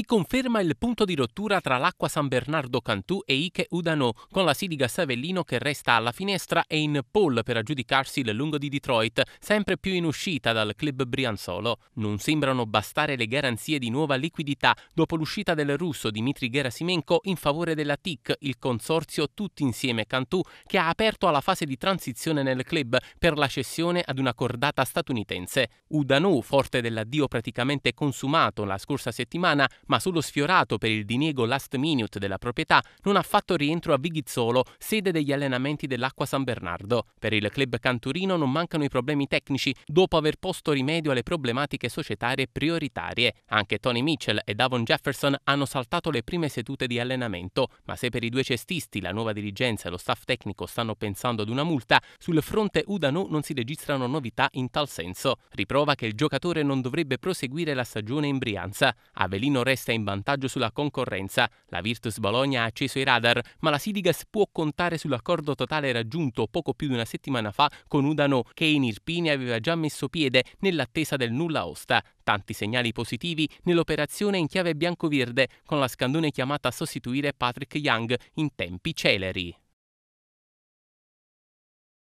Si conferma il punto di rottura tra l'acqua San Bernardo Cantù e Ike Udano, con la Sidiga Savellino che resta alla finestra e in pole per aggiudicarsi il lungo di Detroit, sempre più in uscita dal club Brianzolo. Non sembrano bastare le garanzie di nuova liquidità dopo l'uscita del russo Dimitri Gerasimenko in favore della TIC, il consorzio Tutti Insieme Cantù, che ha aperto alla fase di transizione nel club per la cessione ad una cordata statunitense. Udano, forte dell'addio praticamente consumato la scorsa settimana, ma sullo sfiorato per il diniego last minute della proprietà non ha fatto rientro a Vighizzolo, sede degli allenamenti dell'Acqua San Bernardo. Per il club canturino non mancano i problemi tecnici dopo aver posto rimedio alle problematiche societarie prioritarie. Anche Tony Mitchell e Davon Jefferson hanno saltato le prime sedute di allenamento, ma se per i due cestisti la nuova dirigenza e lo staff tecnico stanno pensando ad una multa, sul fronte Udano non si registrano novità in tal senso. Riprova che il giocatore non dovrebbe proseguire la stagione in Brianza. Avelino resta resta in vantaggio sulla concorrenza. La Virtus Bologna ha acceso i radar, ma la Sidigas può contare sull'accordo totale raggiunto poco più di una settimana fa con Udano, che in Irpini aveva già messo piede nell'attesa del nulla osta. Tanti segnali positivi nell'operazione in chiave bianco-verde, con la Scandone chiamata a sostituire Patrick Young in tempi celeri.